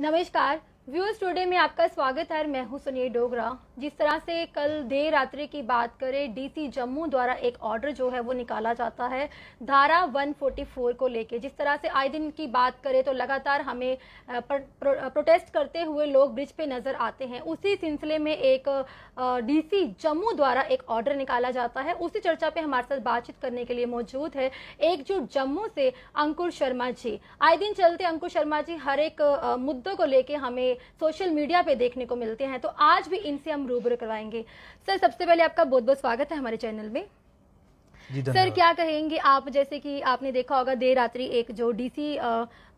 नमस्कार views today में आपका स्वागत है मैं हूं सुनील डोगरा जिस तरह से कल देर रात्रि की बात करें डीसी जम्मू द्वारा एक ऑर्डर जो है वो निकाला जाता है धारा 144 को लेके जिस तरह से आए दिन की बात करें तो लगातार हमें प्रोटेस्ट करते हुए लोग ब्रिज पे नजर आते हैं उसी सिलसिले में एक डीसी जम्मू द्वारा एक ऑर्डर निकाला जाता है उसी चर्चा पे हमारे साथ बातचीत करने के लिए मौजूद है एक जो जम्मू से अंकुर शर्मा जी आए दिन चलते अंकुर शर्मा जी हर एक मुद्दों को लेके हमें सोशल मीडिया पे देखने को मिलते हैं तो आज भी इनसे हम रूबरू करवाएंगे सर सबसे पहले आपका बहुत बहुत स्वागत है हमारे चैनल में सर क्या कहेंगे आप जैसे कि आपने देखा होगा देर रात्रि एक जो डीसी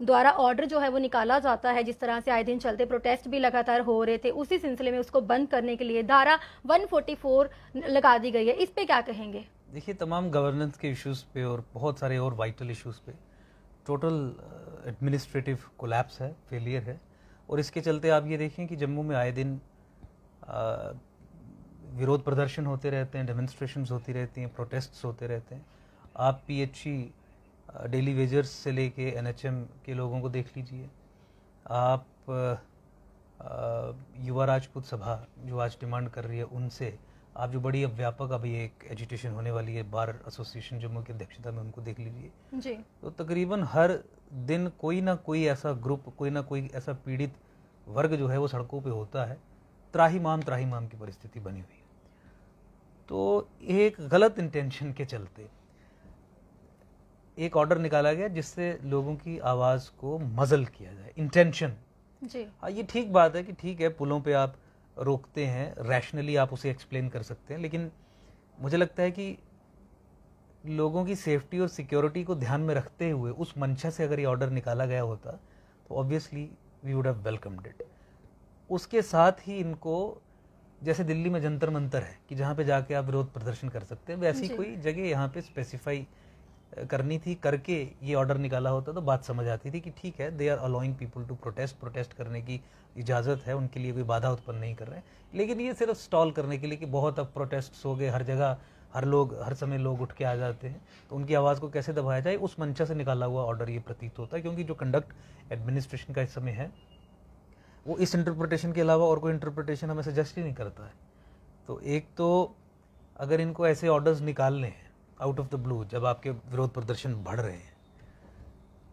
द्वारा ऑर्डर जो है वो निकाला जाता है जिस तरह से आए दिन चलते प्रोटेस्ट भी लगातार हो रहे थे उसी सिलसिले में उसको बंद करने के लिए धारा 144 लगा दी गई है इस पे क्या कहेंगे देखिए तमाम गवर्नेंस के इश्यूज पे और बहुत सारे और वाइटल इशूज पे टोटल एडमिनिस्ट्रेटिव कोलैप्स है फेलियर है और इसके चलते आप ये देखें कि जम्मू में आए दिन विरोध प्रदर्शन होते रहते हैं डेमोन्स्ट्रेशन होती रहती हैं प्रोटेस्ट्स होते रहते हैं आप P H E daily wagers से लेके एन एच एम के लोगों को देख लीजिए आप युवा राजपूत सभा जो आज डिमांड कर रही है उनसे आप जो बड़ी अब व्यापक अभी एक एजुटेशन होने वाली है बार एसोसिएशन जम्मू की अध्यक्षता में उनको देख लीजिए तो तकरीबन हर दिन कोई ना कोई ऐसा ग्रुप कोई ना कोई ऐसा पीड़ित वर्ग जो है वो सड़कों पे होता है त्राहीमाम त्राहीमाम की परिस्थिति बनी हुई तो एक गलत इंटेंशन के चलते एक ऑर्डर निकाला गया जिससे लोगों की आवाज़ को मजल किया जाए इंटेंशन जी हाँ ये ठीक बात है कि ठीक है पुलों पे आप रोकते हैं रैशनली आप उसे एक्सप्लेन कर सकते हैं लेकिन मुझे लगता है कि लोगों की सेफ्टी और सिक्योरिटी को ध्यान में रखते हुए उस मंशा से अगर ये ऑर्डर निकाला गया होता तो obviously we would have welcomed it उसके साथ ही इनको जैसे दिल्ली में जंतर मंतर है कि जहाँ पे जाके आप विरोध प्रदर्शन कर सकते हैं वैसी कोई जगह यहाँ पे स्पेसिफाई करनी थी करके ये ऑर्डर निकाला होता तो बात समझ आती थी कि ठीक है they are allowing people to protest protest करने की इजाज़त है उनके लिए कोई बाधा उत्पन्न नहीं कर रहे हैं लेकिन ये सिर्फ स्टॉल करने के लिए कि बहुत अब प्रोटेस्ट हो गए हर जगह हर लोग हर समय लोग उठ के आ जाते हैं तो उनकी आवाज़ को कैसे दबाया जाए उस मंशा से निकाला हुआ ऑर्डर ये प्रतीत होता है क्योंकि जो कंडक्ट एडमिनिस्ट्रेशन का इस समय है वो इस इंटरप्रटेशन के अलावा और कोई इंटरप्रटेशन हमें सजेस्ट ही नहीं करता है तो एक तो अगर इनको ऐसे ऑर्डर्स निकालने हैं आउट ऑफ द ब्लू जब आपके विरोध प्रदर्शन बढ़ रहे हैं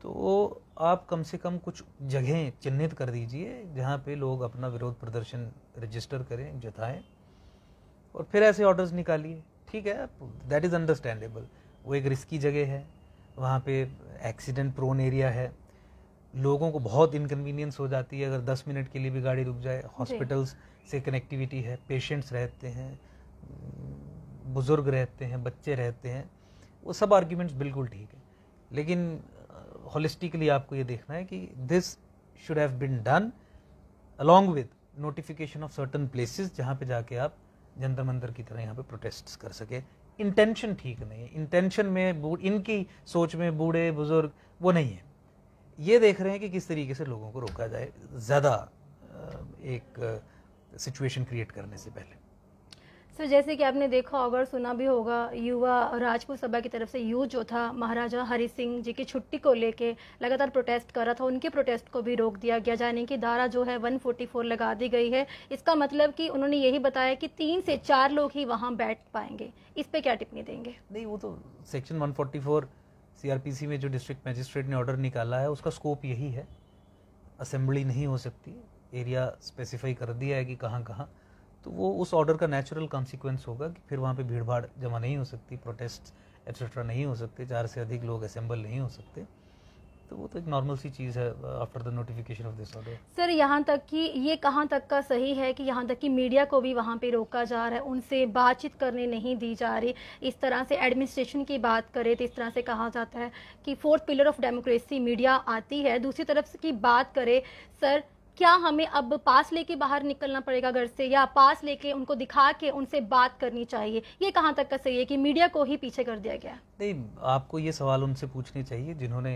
तो आप कम से कम कुछ जगहें चिन्हित कर दीजिए जहाँ पे लोग अपना विरोध प्रदर्शन रजिस्टर करें जताएं और फिर ऐसे ऑर्डर्स निकालिए ठीक है दैट इज़ अंडरस्टैंडेबल वो एक रिस्की जगह है वहाँ पे एक्सीडेंट प्रोन एरिया है लोगों को बहुत इनकन्वीनियंस हो जाती है अगर दस मिनट के लिए भी गाड़ी रुक जाए हॉस्पिटल्स से कनेक्टिविटी है पेशेंट्स रहते हैं बुज़ुर्ग रहते हैं बच्चे रहते हैं वो सब आर्ग्यूमेंट्स बिल्कुल ठीक है लेकिन हॉलिस्टिकली आपको ये देखना है कि this should have been done along with notification of certain places जहाँ पे जाके आप जंतर मंतर की तरह यहाँ पे प्रोटेस्ट कर सके इंटेंशन ठीक नहीं है इंटेंशन में इनकी सोच में बूढ़े बुजुर्ग वो नहीं है ये देख रहे हैं कि किस तरीके से लोगों को रोका जाए ज़्यादा एक सिचुएशन क्रिएट करने से पहले सर so, जैसे कि आपने देखा होगा और सुना भी होगा युवा राजपूत सभा की तरफ से यू जो था महाराजा हरि सिंह जी की छुट्टी को लेके लगातार प्रोटेस्ट कर रहा था उनके प्रोटेस्ट को भी रोक दिया गया जाने कि धारा जो है 144 लगा दी गई है इसका मतलब कि उन्होंने यही बताया कि तीन से चार लोग ही वहाँ बैठ पाएंगे इस पर क्या टिप्पणी देंगे नहीं वो तो सेक्शन वन सीआरपीसी में जो डिस्ट्रिक्ट मजिस्ट्रेट ने ऑर्डर निकाला है उसका स्कोप यही है असेंबली नहीं हो सकती एरिया स्पेसिफाई कर दिया है कि कहाँ कहाँ तो वो उस ऑर्डर का नेचुरल कॉन्सिक्वेंस होगा कि फिर वहाँ पे भीड़ भाड़ जमा नहीं हो सकती प्रोटेस्ट एक्सेट्रा नहीं हो सकते चार से अधिक लोग असेंबल नहीं हो सकते तो वो तो एक नॉर्मल सी चीज़ है after the notification of this order sir यहाँ तक कि ये कहाँ तक का सही है कि यहाँ तक कि मीडिया को भी वहाँ पे रोका जा रहा है उनसे बातचीत करने नहीं दी जा रही इस तरह से एडमिनिस्ट्रेशन की बात करें तो इस तरह से कहा जाता है कि fourth pillar of democracy media आती है दूसरी तरफ की बात करें सर क्या हमें अब पास लेके बाहर निकलना पड़ेगा घर से या पास लेके उनको दिखा के उनसे बात करनी चाहिए ये कहाँ तक का सही है कि मीडिया को ही पीछे कर दिया गया नहीं आपको ये सवाल उनसे पूछने चाहिए जिन्होंने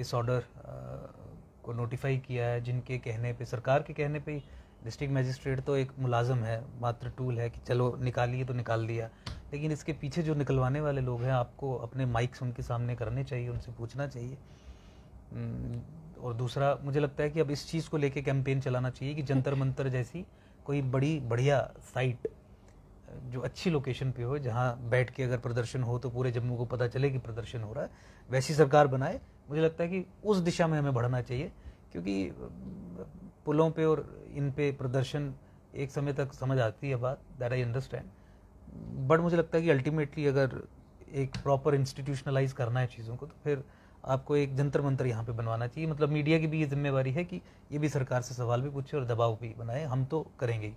इस ऑर्डर को नोटिफाई किया है जिनके कहने पे सरकार के कहने पे डिस्ट्रिक्ट मजिस्ट्रेट तो एक मुलाजम है मात्र टूल है कि चलो निकालिए तो निकाल दिया लेकिन इसके पीछे जो निकलवाने वाले लोग हैं आपको अपने माइक्स उनके सामने करने चाहिए उनसे पूछना चाहिए हम्म, और दूसरा मुझे लगता है कि अब इस चीज़ को लेके कैंपेन चलाना चाहिए कि जंतर मंतर जैसी कोई बड़ी बढ़िया साइट जो अच्छी लोकेशन पे हो जहाँ बैठ के अगर प्रदर्शन हो तो पूरे जम्मू को पता चले कि प्रदर्शन हो रहा है वैसी सरकार बनाए मुझे लगता है कि उस दिशा में हमें बढ़ना चाहिए क्योंकि पुलों पे और इन पे प्रदर्शन एक समय तक समझ आती है बात दैट आई अंडरस्टैंड बट मुझे लगता है कि अल्टीमेटली अगर एक प्रॉपर इंस्टीट्यूशनलाइज करना है चीज़ों को तो फिर आपको एक जंतर मंत्र यहाँ पे बनवाना चाहिए मतलब मीडिया की भी ये जिम्मेवारी है कि ये भी सरकार से सवाल भी पूछे और दबाव भी बनाए हम तो करेंगे ही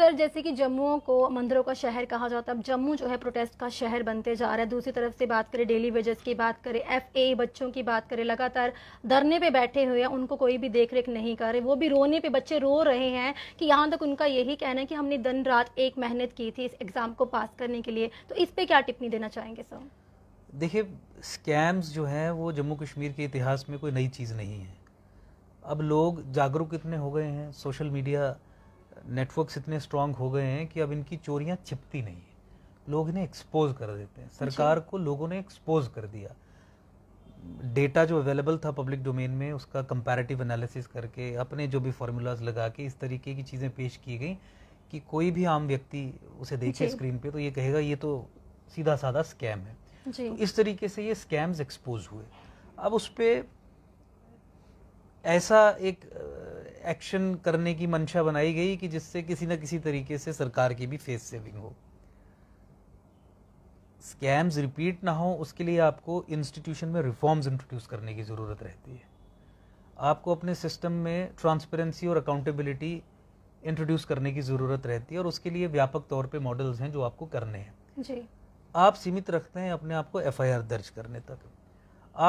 अक्सर जैसे कि जम्मू को मंदिरों का शहर कहा जाता है अब जम्मू जो है प्रोटेस्ट का शहर बनते जा रहा है दूसरी तरफ से बात करें डेली वेजेस की बात करें एफ ए बच्चों की बात करें लगातार धरने पे बैठे हुए हैं उनको कोई भी देख रेख नहीं कर रहे वो भी रोने पे बच्चे रो रहे हैं कि यहाँ तक उनका यही कहना है कि हमने दिन रात एक मेहनत की थी इस एग्ज़ाम को पास करने के लिए तो इस पर क्या टिप्पणी देना चाहेंगे सर देखिए स्कैम्स जो हैं वो जम्मू कश्मीर के इतिहास में कोई नई चीज़ नहीं है अब लोग जागरूक इतने हो गए हैं सोशल मीडिया नेटवर्क्स इतने स्ट्रांग हो गए हैं कि अब इनकी चोरियां छिपती नहीं है लोग इन्हें एक्सपोज कर देते हैं सरकार को लोगों ने एक्सपोज कर दिया डेटा जो अवेलेबल था पब्लिक डोमेन में उसका कंपैरेटिव एनालिसिस करके अपने जो भी फार्मूलाज लगा के इस तरीके की चीज़ें पेश की गई कि कोई भी आम व्यक्ति उसे देखे स्क्रीन पे तो ये कहेगा ये तो सीधा साधा स्कैम है तो इस तरीके से ये स्कैम्स एक्सपोज हुए अब उस पर ऐसा एक एक्शन करने की मंशा बनाई गई कि जिससे किसी न किसी तरीके से सरकार की भी फेस सेविंग हो स्कैम्स रिपीट ना हो उसके लिए आपको इंस्टीट्यूशन में रिफॉर्म्स इंट्रोड्यूस करने की ज़रूरत रहती है आपको अपने सिस्टम में ट्रांसपेरेंसी और अकाउंटेबिलिटी इंट्रोड्यूस करने की ज़रूरत रहती है और उसके लिए व्यापक तौर पे मॉडल्स हैं जो आपको करने हैं जी आप सीमित रखते हैं अपने आप को एफ दर्ज करने तक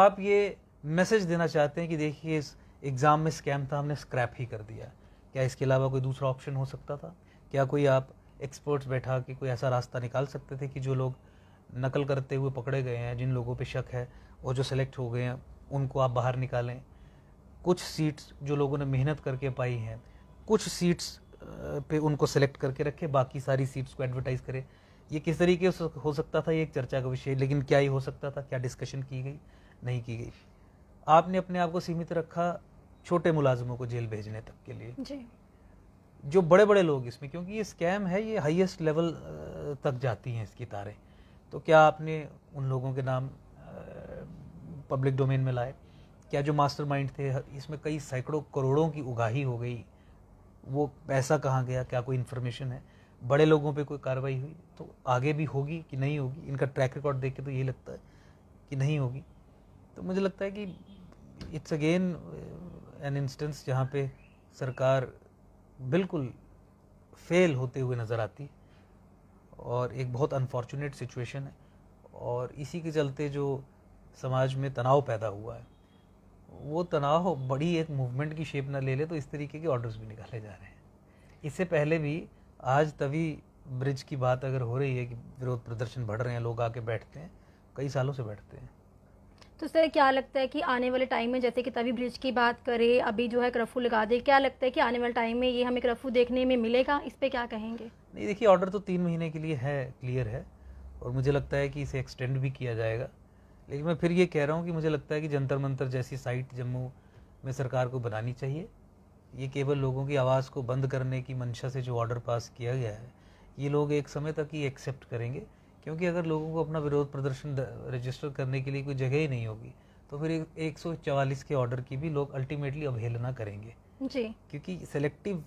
आप ये मैसेज देना चाहते हैं कि देखिए इस एग्ज़ाम में स्कैम था हमने स्क्रैप ही कर दिया क्या इसके अलावा कोई दूसरा ऑप्शन हो सकता था क्या कोई आप एक्सपर्ट्स बैठा के कोई ऐसा रास्ता निकाल सकते थे कि जो लोग नकल करते हुए पकड़े गए हैं जिन लोगों पे शक है और जो सेलेक्ट हो गए हैं उनको आप बाहर निकालें कुछ सीट्स जो लोगों ने मेहनत करके पाई हैं कुछ सीट्स पे उनको सेलेक्ट करके रखें बाकी सारी सीट्स को एडवर्टाइज़ करें ये किस तरीके हो सकता था ये एक चर्चा का विषय लेकिन क्या ही हो सकता था क्या डिस्कशन की गई नहीं की गई आपने अपने आप को सीमित रखा छोटे मुलाजमों को जेल भेजने तक के लिए जी जो बड़े बड़े लोग इसमें क्योंकि ये स्कैम है ये हाईएस्ट लेवल तक जाती हैं इसकी तारें तो क्या आपने उन लोगों के नाम पब्लिक डोमेन में लाए क्या जो मास्टरमाइंड थे इसमें कई सैकड़ों करोड़ों की उगाही हो गई वो पैसा कहाँ गया क्या कोई इन्फॉर्मेशन है बड़े लोगों पे कोई कार्रवाई हुई तो आगे भी होगी कि नहीं होगी इनका ट्रैक रिकॉर्ड देख के तो यही लगता है कि नहीं होगी तो मुझे लगता है कि इट्स अगेन एन इंस्टेंस जहाँ पे सरकार बिल्कुल फेल होते हुए नज़र आती और एक बहुत अनफॉर्चुनेट सिचुएशन है और इसी के चलते जो समाज में तनाव पैदा हुआ है वो तनाव बड़ी एक मूवमेंट की शेप ना ले ले तो इस तरीके के ऑर्डर्स भी निकाले जा रहे हैं इससे पहले भी आज तभी ब्रिज की बात अगर हो रही है कि विरोध प्रदर्शन बढ़ रहे हैं लोग आके बैठते हैं कई सालों से बैठते हैं तो सर क्या लगता है कि आने वाले टाइम में जैसे कि तभी ब्रिज की बात करें अभी जो है कर्फ्यू लगा दे क्या लगता है कि आने वाले टाइम में ये हमें कर्फ्यू देखने में मिलेगा इस पर क्या कहेंगे नहीं देखिए ऑर्डर तो तीन महीने के लिए है क्लियर है और मुझे लगता है कि इसे एक्सटेंड भी किया जाएगा लेकिन मैं फिर ये कह रहा हूँ कि मुझे लगता है कि जंतर मंतर जैसी साइट जम्मू में सरकार को बनानी चाहिए ये केवल लोगों की आवाज़ को बंद करने की मंशा से जो ऑर्डर पास किया गया है ये लोग एक समय तक ही एक्सेप्ट करेंगे क्योंकि अगर लोगों को अपना विरोध प्रदर्शन रजिस्टर करने के लिए कोई जगह ही नहीं होगी तो फिर एक सौ चवालीस के ऑर्डर की भी लोग अल्टीमेटली अवहेलना करेंगे जी क्योंकि सेलेक्टिव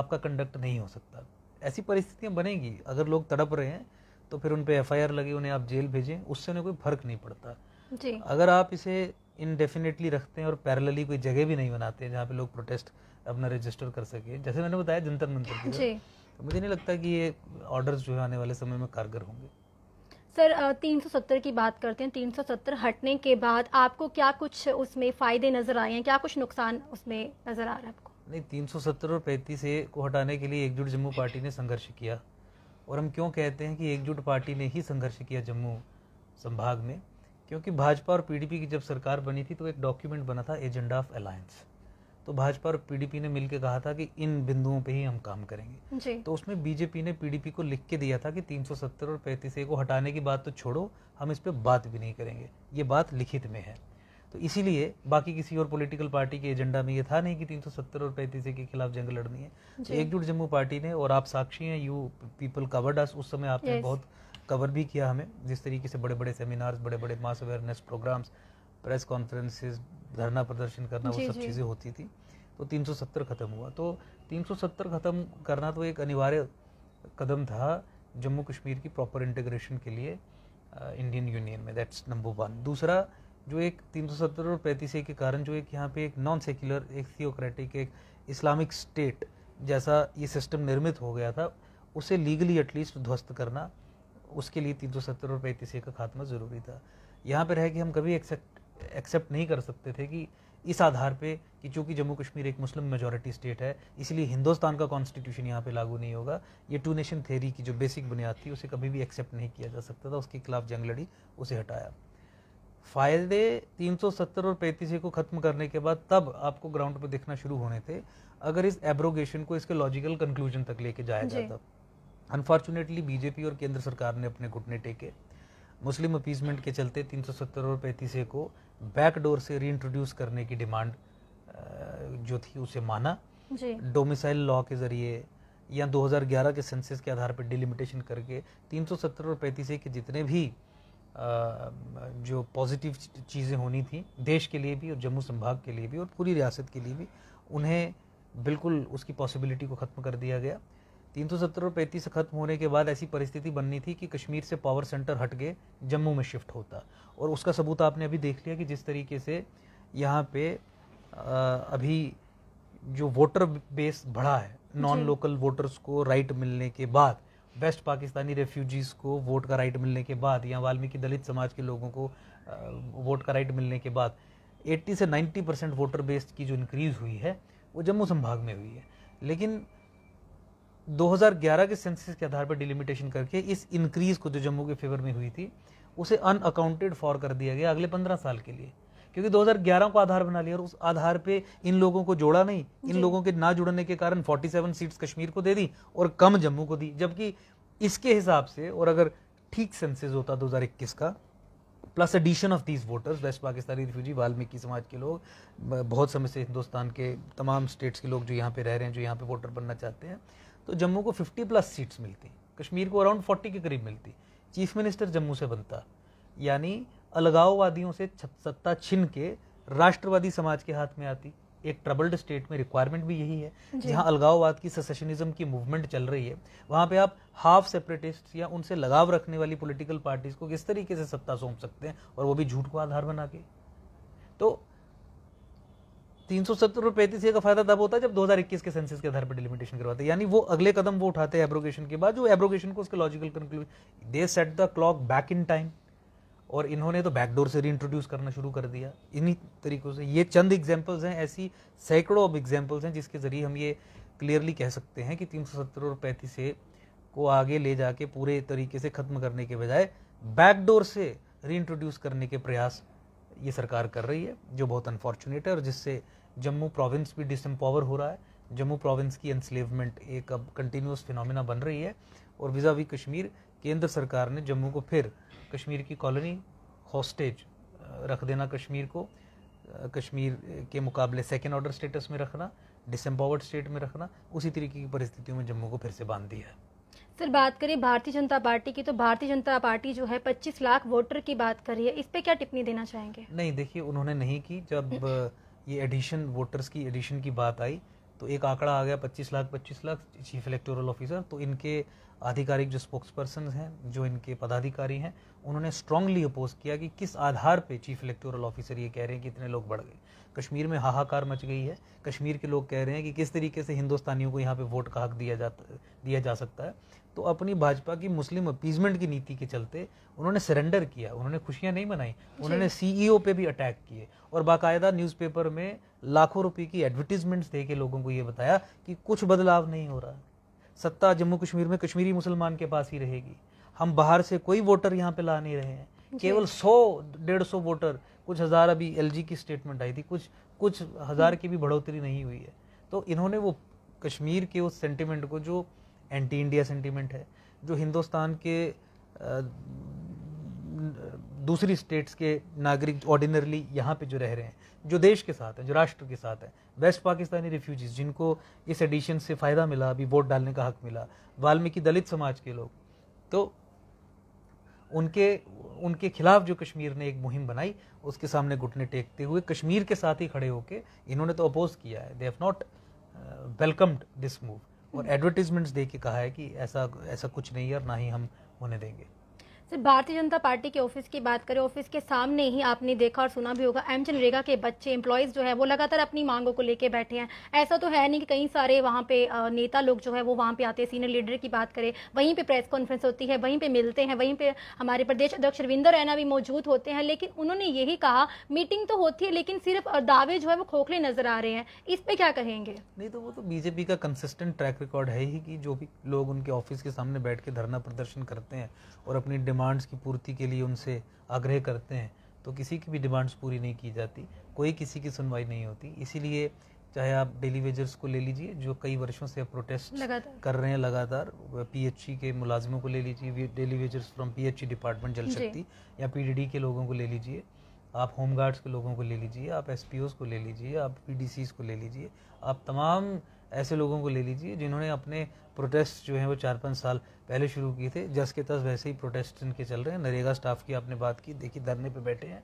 आपका कंडक्ट नहीं हो सकता ऐसी परिस्थितियाँ बनेंगी अगर लोग तड़प रहे हैं तो फिर उन पर एफ लगी उन्हें आप जेल भेजें उससे उन्हें कोई फ़र्क नहीं पड़ता जी अगर आप इसे इनडेफिनेटली रखते हैं और पैरेलली कोई जगह भी नहीं बनाते हैं जहाँ पे लोग प्रोटेस्ट अपना रजिस्टर कर सके जैसे मैंने बताया जंतर मंतर की तो मुझे नहीं लगता कि ये ऑर्डर्स जो है आने वाले समय में कारगर होंगे सर 370 की बात करते हैं 370 हटने के बाद आपको क्या कुछ उसमें फ़ायदे नज़र आए हैं क्या कुछ नुकसान उसमें नज़र आ रहा है आपको नहीं 370 और पैंतीस ए को हटाने के लिए एकजुट जम्मू पार्टी ने संघर्ष किया और हम क्यों कहते हैं कि एकजुट पार्टी ने ही संघर्ष किया जम्मू संभाग में क्योंकि भाजपा और पीडीपी की जब सरकार बनी थी तो एक डॉक्यूमेंट बना था एजेंडा ऑफ अलायंस तो भाजपा और पीडीपी ने मिलकर कहा था कि इन बिंदुओं पे ही हम काम करेंगे जी। तो उसमें बीजेपी ने पीडीपी को लिख के दिया था कि 370 और पैंतीस ए को हटाने की बात तो छोड़ो हम इस पर बात भी नहीं करेंगे ये बात लिखित में है तो इसीलिए बाकी किसी और पॉलिटिकल पार्टी के एजेंडा में ये था नहीं कि 370 और पैंतीस के खिलाफ जंग लड़नी है तो एकजुट जम्मू पार्टी ने और आप साक्षी हैं यू पीपल कवर्ड अस उस समय आपने बहुत कवर भी किया हमें जिस तरीके से बड़े बड़े सेमिनार्स बड़े बड़े mass awareness programmes press conferences धरना प्रदर्शन करना वो सब चीज़ें होती थी तो 370 ख़त्म हुआ तो 370 ख़त्म करना तो एक अनिवार्य कदम था जम्मू कश्मीर की प्रॉपर इंटीग्रेशन के लिए इंडियन यूनियन में दैट्स नंबर वन दूसरा जो एक 370 और पैंतीस ए के कारण जो एक यहाँ पे एक नॉन सेक्युलर एक थियोक्रेटिक एक इस्लामिक स्टेट जैसा ये सिस्टम निर्मित हो गया था उसे लीगली एटलीस्ट ध्वस्त करना उसके लिए 370 और पैंतीस ए का खात्मा ज़रूरी था यहाँ पर रह कि हम कभी एक्सेप्ट एक्सेप्ट नहीं कर सकते थे कि इस आधार पे कि चूँकि जम्मू कश्मीर एक मुस्लिम मेजोरिटी स्टेट है इसलिए हिंदुस्तान का कॉन्स्टिट्यूशन यहाँ पे लागू नहीं होगा ये टू नेशन थेरी की जो बेसिक बुनियाद थी उसे कभी भी एक्सेप्ट नहीं किया जा सकता था उसके खिलाफ जंग लड़ी उसे हटाया फ़ायदे 370 और पैंतीस को ख़त्म करने के बाद तब आपको ग्राउंड पर देखना शुरू होने थे अगर इस एब्रोगेशन को इसके लॉजिकल कंक्लूजन तक लेके जाया जाता अनफॉर्चुनेटली बीजेपी और केंद्र सरकार ने अपने घुटने टेके मुस्लिम अपीजमेंट के चलते 370 और पैंतीस को बैकडोर से रीइंट्रोड्यूस करने की डिमांड जो थी उसे माना डोमिसाइल लॉ के जरिए या 2011 के सेंसस के आधार पर डिलिमिटेशन करके 370 और पैंतीस के जितने भी जो पॉजिटिव चीज़ें होनी थी देश के लिए भी और जम्मू संभाग के लिए भी और पूरी रियासत के लिए भी उन्हें बिल्कुल उसकी पॉसिबिलिटी को ख़त्म कर दिया गया तीन सौ सत्तर और पैंतीस खत्म होने के बाद ऐसी परिस्थिति बननी थी कि कश्मीर से पावर सेंटर हट गए जम्मू में शिफ्ट होता और उसका सबूत आपने अभी देख लिया कि जिस तरीके से यहाँ पे अभी जो वोटर बेस बढ़ा है नॉन लोकल वोटर्स को राइट मिलने के बाद वेस्ट पाकिस्तानी रेफ्यूजीज़ को वोट का राइट मिलने के बाद या वाल्मीकि दलित समाज के लोगों को वोट का राइट मिलने के बाद 80 से 90 परसेंट वोटर बेस की जो इंक्रीज़ हुई है वो जम्मू संभाग में हुई है लेकिन 2011 के सेंसिस के आधार पर डिलिमिटेशन करके इस इंक्रीज को जो जम्मू के फेवर में हुई थी उसे अनअकाउंटेड फॉर कर दिया गया अगले 15 साल के लिए क्योंकि 2011 को आधार बना लिया और उस आधार पे इन लोगों को जोड़ा नहीं इन लोगों के ना जुड़ने के कारण 47 सीट्स कश्मीर को दे दी और कम जम्मू को दी जबकि इसके हिसाब से और अगर ठीक सेंसेस होता दो का plus addition of these voters west Pakistani refugee Valmiki समाज के लोग बहुत समय से हिंदुस्तान के तमाम स्टेट्स के लोग जो यहाँ पे रह रहे हैं जो यहाँ पे वोटर बनना चाहते हैं तो जम्मू को 50 प्लस सीट्स मिलती कश्मीर को अराउंड 40 के करीब मिलती चीफ मिनिस्टर जम्मू से बनता यानी अलगाववादियों से सत्ता छिन के राष्ट्रवादी समाज के हाथ में आती एक ट्रबल्ड स्टेट में रिक्वायरमेंट भी यही है जहां अलगाववाद की सेसेशनिज्म की मूवमेंट चल रही है वहां पे आप हाफ सेपरेटिस्ट या उनसे लगाव रखने वाली पॉलिटिकल पार्टीज को किस तरीके से सत्ता सौंप सकते हैं और वो भी झूठ को आधार बना के तो तीन सौ सत्तर और पैंतीस का फायदा तब होता है जब 2021 के सेंसिस के आधार पर डिलिमिटेशन करवाते यानी वो अगले कदम वो उठाते हैं एब्रोगेशन के बाद जो एब्रोगेशन को उसके logical conclusion they set the clock back in time और इन्होंने तो बैकडोर से रीइंट्रोड्यूस करना शुरू कर दिया इन्हीं तरीकों से ये चंद एग्जाम्पल्स हैं ऐसी सैकड़ों अब एग्जाम्पल्स हैं जिसके ज़रिए हम ये क्लियरली कह सकते हैं कि तीन सौ सत्तर और पैंतीस को आगे ले जाके पूरे तरीके से ख़त्म करने के बजाय बैकडोर से रीइंट्रोड्यूस करने के प्रयास ये सरकार कर रही है जो बहुत अनफॉर्चुनेट है और जिससे जम्मू प्रोविंस भी डिसम्पावर हो रहा है जम्मू प्रोविंस की एनस्लेवमेंट एक अब कंटिन्यूस फिनोमिना बन रही है और विजा वी कश्मीर केंद्र सरकार ने जम्मू को फिर कश्मीर की कॉलोनी हॉस्टेज रख देना कश्मीर को कश्मीर के मुकाबले सेकेंड ऑर्डर स्टेटस में रखना डिसम्पावर्ड स्टेट में रखना उसी तरीके की परिस्थितियों में जम्मू को फिर से बांध दिया है सर बात करें भारतीय जनता पार्टी की तो भारतीय जनता पार्टी जो है 25 लाख वोटर की बात करी है इस पे क्या टिप्पणी देना चाहेंगे नहीं देखिए उन्होंने नहीं की जब हम्म। ये एडिशन वोटर्स की एडिशन की बात आई तो एक आंकड़ा आ गया 25 lakh 25 lakh chief electoral officer तो इनके आधिकारिक जो स्पोक्स पर्सन हैं जो इनके पदाधिकारी हैं उन्होंने स्ट्रांगली अपोज किया कि किस आधार पे चीफ इलेक्टोरल ऑफिसर ये कह रहे हैं कि इतने लोग बढ़ गए कश्मीर में हाहाकार मच गई है कश्मीर के लोग कह रहे हैं कि किस तरीके से हिंदुस्तानियों को यहाँ पे वोट का हक दिया जाता दिया जा सकता है तो अपनी भाजपा की मुस्लिम अपीजमेंट की नीति के चलते उन्होंने सरेंडर किया उन्होंने खुशियाँ नहीं मनाई उन्होंने सीईओ e पे भी अटैक किए और बाकायदा न्यूज़पेपर में लाखों रुपये की एडवर्टीजमेंट्स दे के लोगों को ये बताया कि कुछ बदलाव नहीं हो रहा है सत्ता जम्मू कश्मीर में कश्मीरी मुसलमान के पास ही रहेगी हम बाहर से कोई वोटर यहाँ पे ला नहीं रहे हैं केवल सौ डेढ़ सौ वोटर कुछ हज़ार अभी एल की स्टेटमेंट आई थी कुछ कुछ हज़ार की भी बढ़ोतरी नहीं हुई है तो इन्होंने वो कश्मीर के उस सेंटिमेंट को जो एंटी इंडिया सेंटिमेंट है जो हिंदुस्तान के दूसरी स्टेट्स के नागरिक ऑर्डिनरली यहाँ पे जो रह रहे हैं जो देश के साथ हैं जो राष्ट्र के साथ हैं वेस्ट पाकिस्तानी रिफ्यूजीज जिनको इस एडिशन से फ़ायदा मिला अभी वोट डालने का हक मिला वाल्मीकि दलित समाज के लोग तो उनके उनके खिलाफ जो कश्मीर ने एक मुहिम बनाई उसके सामने घुटने टेकते हुए कश्मीर के साथ ही खड़े होकर इन्होंने तो अपोज किया है they have not welcomed this move और एडवर्टीजमेंट्स दे के कहा है कि ऐसा ऐसा कुछ नहीं है और ना ही हम होने देंगे भारतीय जनता पार्टी के ऑफिस की बात करें ऑफिस के सामने ही आपने देखा और सुना भी होगा एम चंद्रेगा के बच्चे एम्प्लॉयज जो है वो लगातार अपनी मांगों को लेके बैठे हैं ऐसा तो है नहीं कि कई सारे वहाँ पे नेता लोग जो है वो वहाँ पे आते हैं सीनियर लीडर की बात करें वहीं पे प्रेस कॉन्फ्रेंस होती है वहीं पे मिलते हैं वहीं पे हमारे प्रदेश अध्यक्ष रविंदर रैना भी मौजूद होते हैं लेकिन उन्होंने यही कहा मीटिंग तो होती है लेकिन सिर्फ दावे जो है वो खोखले नजर आ रहे हैं इस पर क्या कहेंगे नहीं तो वो तो बीजेपी का कंसिस्टेंट ट्रैक रिकॉर्ड है ही कि जो भी लोग उनके ऑफिस के सामने बैठ के धरना प्रदर्शन करते हैं और अपनी डिमांड डिमांड्स की पूर्ति के लिए उनसे आग्रह करते हैं तो किसी की भी डिमांड्स पूरी नहीं की जाती कोई किसी की सुनवाई नहीं होती इसीलिए चाहे आप डेली वेजर्स को ले लीजिए जो कई वर्षों से प्रोटेस्ट कर रहे हैं लगातार पीएचई के मुलाजिमों को ले लीजिए daily wagers from PHE department Jal Shakti या पीडीडी के लोगों को ले लीजिए आप होम गार्ड्स के लोगों को ले लीजिए आप एस को ले लीजिए आप पी को ले लीजिए आप तमाम ऐसे लोगों को ले लीजिए जिन्होंने अपने प्रोटेस्ट जो हैं वो चार पाँच साल पहले शुरू किए थे जस के तस वैसे ही प्रोटेस्ट इनके चल रहे हैं नरेगा स्टाफ की आपने बात की देखिए धरने पर बैठे हैं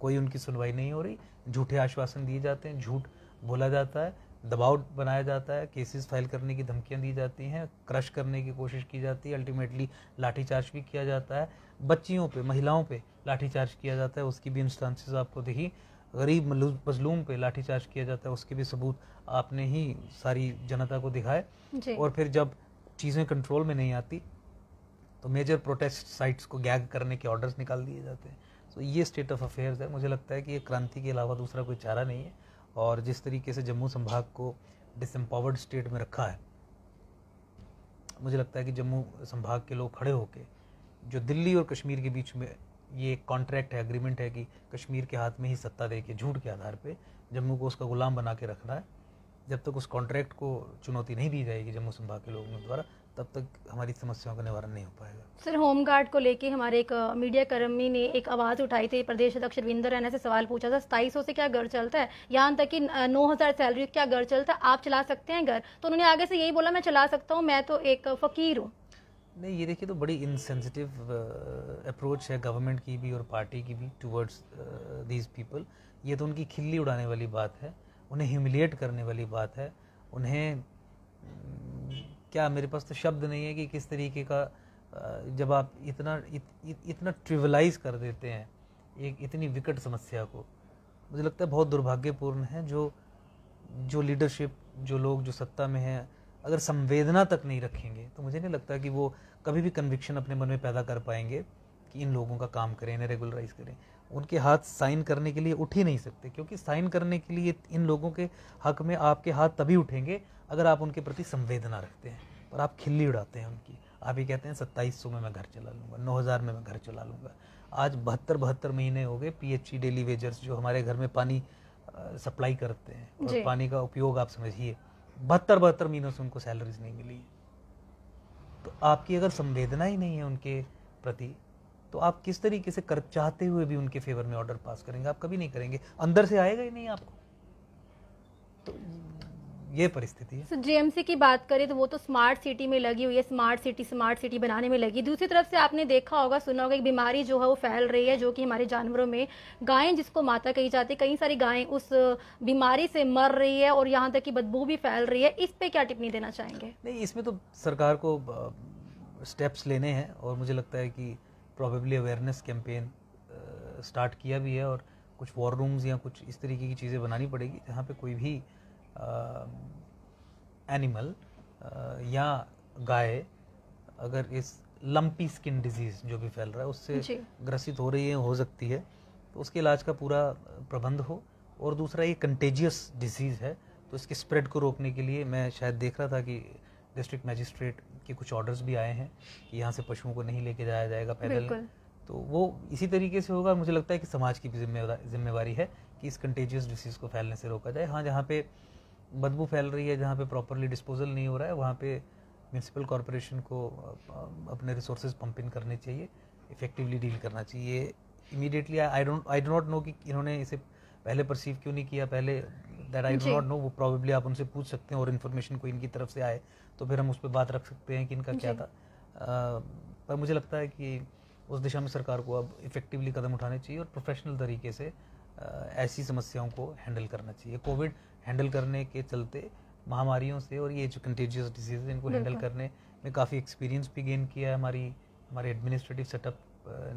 कोई उनकी सुनवाई नहीं हो रही झूठे आश्वासन दिए जाते हैं झूठ बोला जाता है दबाव बनाया जाता है केसेस फाइल करने की धमकियां दी जाती हैं क्रश करने की कोशिश की जाती है अल्टीमेटली लाठीचार्ज भी किया जाता है बच्चियों पे महिलाओं पे लाठीचार्ज किया जाता है उसकी भी इंस्टांसिस आपको देखी गरीब मजलूम पे लाठीचार्ज किया जाता है उसके भी सबूत आपने ही सारी जनता को दिखाए और फिर जब चीज़ें कंट्रोल में नहीं आती तो मेजर प्रोटेस्ट साइट्स को गैग करने के ऑर्डर्स निकाल दिए जाते हैं तो ये स्टेट ऑफ अफेयर्स है मुझे लगता है कि ये क्रांति के अलावा दूसरा कोई चारा नहीं है और जिस तरीके से जम्मू संभाग को डिसम्पावर्ड स्टेट में रखा है मुझे लगता है कि जम्मू संभाग के लोग खड़े होकर जो दिल्ली और कश्मीर के बीच में ये एक कॉन्ट्रैक्ट है एग्रीमेंट है कि कश्मीर के हाथ में ही सत्ता देके झूठ के आधार पे जम्मू को उसका गुलाम बना के रखना है जब तक उस कॉन्ट्रैक्ट को चुनौती नहीं दी जाएगी जम्मू संभाग के लोगों द्वारा तब तक हमारी समस्याओं का निवारण नहीं हो पाएगा सर होम गार्ड को लेके हमारे एक मीडिया कर्मी ने एक आवाज़ उठाई थी प्रदेश अध्यक्ष रविंदर रैना से सवाल पूछा था सताईस से क्या घर चलता है यहाँ तक कि नौ हज़ार सैलरी क्या घर चलता है आप चला सकते हैं घर तो उन्होंने आगे से यही बोला मैं चला सकता हूँ मैं तो एक फ़कीर हूँ नहीं ये देखिए तो बड़ी इनसेंसिटिव अप्रोच uh, है गवर्नमेंट की भी और पार्टी की भी टूवर्ड्स दीज पीपल ये तो उनकी खिल्ली उड़ाने वाली बात है उन्हें ह्यूमिलिएट करने वाली बात है उन्हें mm, क्या मेरे पास तो शब्द नहीं है कि किस तरीके का uh, जब आप इतना इत, इत, इतना ट्रिवलाइज कर देते हैं एक इतनी विकट समस्या को मुझे लगता है बहुत दुर्भाग्यपूर्ण है जो जो लीडरशिप जो लोग जो सत्ता में हैं अगर संवेदना तक नहीं रखेंगे तो मुझे नहीं लगता कि वो कभी भी कन्विक्शन अपने मन में पैदा कर पाएंगे कि इन लोगों का काम करें इन्हें रेगुलराइज करें उनके हाथ साइन करने के लिए उठ ही नहीं सकते क्योंकि साइन करने के लिए इन लोगों के हक में आपके हाथ तभी उठेंगे अगर आप उनके प्रति संवेदना रखते हैं और आप खिल्ली उड़ाते हैं उनकी आप ये कहते हैं सत्ताईस में मैं घर चला लूँगा नौ हज़ार में मैं घर चला लूँगा आज बहत्तर बहत्तर महीने हो गए पी डेली वेजर्स जो हमारे घर में पानी सप्लाई करते हैं और पानी का उपयोग आप समझिए बहत्तर बहत्तर महीनों से उनको सैलरीज नहीं मिली तो आपकी अगर संवेदना ही नहीं है उनके प्रति तो आप किस तरीके से कर चाहते हुए भी उनके फेवर में ऑर्डर पास करेंगे आप कभी नहीं करेंगे अंदर से आएगा ही नहीं आपको तो ये परिस्थिति है सर एम जेएमसी की बात करें तो वो तो स्मार्ट सिटी में लगी हुई है स्मार्ट सिटी स्मार्ट सिटी बनाने में लगी दूसरी तरफ से आपने देखा होगा सुना होगा एक बीमारी जो है वो फैल रही है जो कि हमारे जानवरों में गायें जिसको माता कही जाती है कई सारी गायें उस बीमारी से मर रही है और यहाँ तक की बदबू भी फैल रही है इस पर क्या टिप्पणी देना चाहेंगे नहीं इसमें तो सरकार को स्टेप्स लेने हैं और मुझे लगता है कि प्रॉबेबली अवेयरनेस कैंपेन स्टार्ट किया भी है और कुछ वॉर रूम्स या कुछ इस तरीके की चीज़ें बनानी पड़ेगी जहाँ पे कोई भी एनिमल या गाय अगर इस लंपी स्किन डिजीज जो भी फैल रहा है उससे ग्रसित हो रही है हो सकती है तो उसके इलाज का पूरा प्रबंध हो और दूसरा ये कंटेजियस डिजीज़ है तो इसके स्प्रेड को रोकने के लिए मैं शायद देख रहा था कि डिस्ट्रिक्ट मैजिस्ट्रेट के कुछ ऑर्डर्स भी आए हैं कि यहाँ से पशुओं को नहीं लेके जाया जाएगा पैदल तो वो इसी तरीके से होगा मुझे लगता है कि समाज की भी जिम्मेवारी है कि इस कंटेजियस डिसीज़ को फैलने से रोका जाए हाँ जहाँ पे बदबू फैल रही है जहाँ पे प्रॉपरली डिस्पोजल नहीं हो रहा है वहाँ पे म्यूनसिपल कॉरपोरेशन को अपने रिसोर्सेज पंप इन करने चाहिए इफेक्टिवली डील करना चाहिए immediately I don't I do not know कि इन्होंने इसे पहले परसीव क्यों नहीं किया पहले that I do not know वो प्रॉबेबली आप उनसे पूछ सकते हैं और इन्फॉर्मेशन कोई इनकी तरफ से आए तो फिर हम उस पर बात रख सकते हैं कि इनका क्या था आ, पर मुझे लगता है कि उस दिशा में सरकार को अब इफेक्टिवली कदम उठाने चाहिए और प्रोफेशनल तरीके से ऐसी समस्याओं को हैंडल करना चाहिए कोविड हैंडल करने के चलते महामारियों से और ये जो कंटेजियस डिजीज इनको हैंडल करने में काफ़ी एक्सपीरियंस भी गेन किया है हमारी हमारे एडमिनिस्ट्रेटिव सेटअप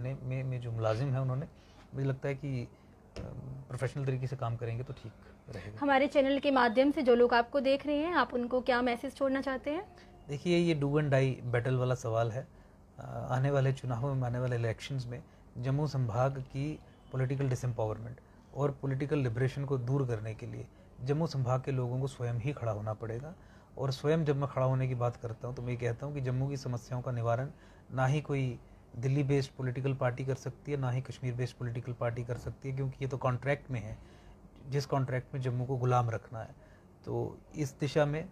ने में, में जो मुलाजिम है उन्होंने मुझे लगता है कि प्रोफेशनल तरीके से काम करेंगे तो ठीक रहेगा हमारे चैनल के माध्यम से जो लोग आपको देख रहे हैं आप उनको क्या मैसेज छोड़ना चाहते हैं देखिए ये डू एंड डाई बैटल वाला सवाल है आने वाले चुनावों में आने वाले इलेक्शंस में जम्मू संभाग की पॉलिटिकल डिसम्पावरमेंट और पॉलिटिकल लिबरेशन को दूर करने के लिए जम्मू संभाग के लोगों को स्वयं ही खड़ा होना पड़ेगा और स्वयं जब मैं खड़ा होने की बात करता हूँ तो मैं ये कहता हूँ कि जम्मू की समस्याओं का निवारण ना ही कोई दिल्ली बेस्ड पॉलिटिकल पार्टी कर सकती है ना ही कश्मीर बेस्ड पॉलिटिकल पार्टी कर सकती है क्योंकि ये तो कॉन्ट्रैक्ट में है जिस कॉन्ट्रैक्ट में जम्मू को गुलाम रखना है तो इस दिशा में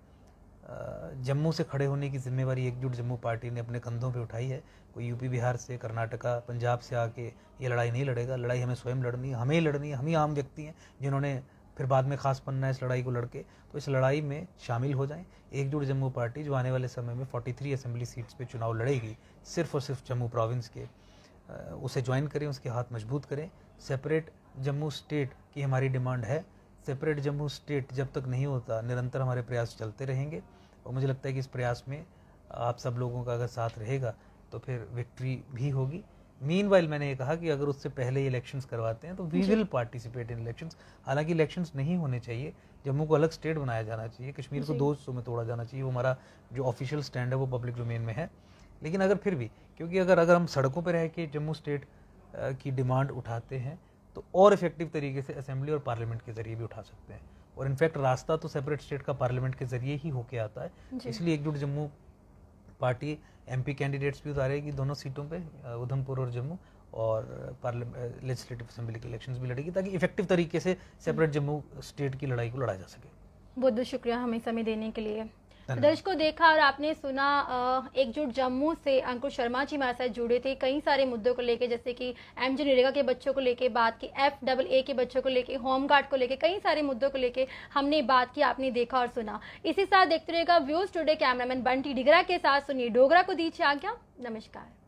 जम्मू से खड़े होने की जिम्मेवारी एकजुट जम्मू पार्टी ने अपने कंधों पर उठाई है कोई यूपी बिहार से कर्नाटका पंजाब से आके ये लड़ाई नहीं लड़ेगा लड़ाई हमें स्वयं लड़नी है हमें लड़नी है हम ही आम व्यक्ति हैं जिन्होंने फिर बाद में खास बनना है इस लड़ाई को लड़के तो इस लड़ाई में शामिल हो जाएं एकजुट जम्मू पार्टी जो आने वाले समय में 43 असेंबली सीट्स पे चुनाव लड़ेगी सिर्फ और सिर्फ जम्मू प्रोविंस के उसे ज्वाइन करें उसके हाथ मजबूत करें सेपरेट जम्मू स्टेट की हमारी डिमांड है सेपरेट जम्मू स्टेट जब तक नहीं होता निरंतर हमारे प्रयास चलते रहेंगे और मुझे लगता है कि इस प्रयास में आप सब लोगों का अगर साथ रहेगा तो फिर विक्ट्री भी होगी मीन वाइल मैंने ये कहा कि अगर उससे पहले इलेक्शंस करवाते हैं तो we will participate in elections हालांकि इलेक्शंस नहीं होने चाहिए जम्मू को अलग स्टेट बनाया जाना चाहिए कश्मीर को दो हिस्सों में तोड़ा जाना चाहिए वो हमारा जो ऑफिशियल स्टैंड है वो पब्लिक डोमेन में है लेकिन अगर फिर भी क्योंकि अगर अगर हम सड़कों पर रह के जम्मू स्टेट की डिमांड उठाते हैं तो और इफेक्टिव तरीके से असेंबली और पार्लियामेंट के जरिए भी उठा सकते हैं और इनफैक्ट रास्ता तो सेपरेट स्टेट का पार्लियामेंट के जरिए ही होके आता है इसलिए एकजुट जम्मू पार्टी एमपी कैंडिडेट्स भी उतारेगी तो दोनों सीटों पे उधमपुर और जम्मू और पार्लियामेंट लेजिस्लेटिव असेंबली के इलेक्शन भी लड़ेगी ताकि इफेक्टिव तरीके से सेपरेट जम्मू स्टेट की लड़ाई को लड़ाया जा सके बहुत बहुत शुक्रिया हमें समय देने के लिए दर्शकों देखा और आपने सुना एकजुट जम्मू से अंकुर शर्मा जी हमारे साथ जुड़े थे कई सारे मुद्दों को लेके जैसे कि एम जी नरेगा के बच्चों को लेके बात की एफ डबल ए के बच्चों को लेके होमगार्ड को लेके कई सारे मुद्दों को लेके हमने बात की आपने देखा और सुना इसी साथ देखते रहेगा views today cameraman Bunty Digra के साथ सुनिए डोगरा को दीजिए आज्ञा नमस्कार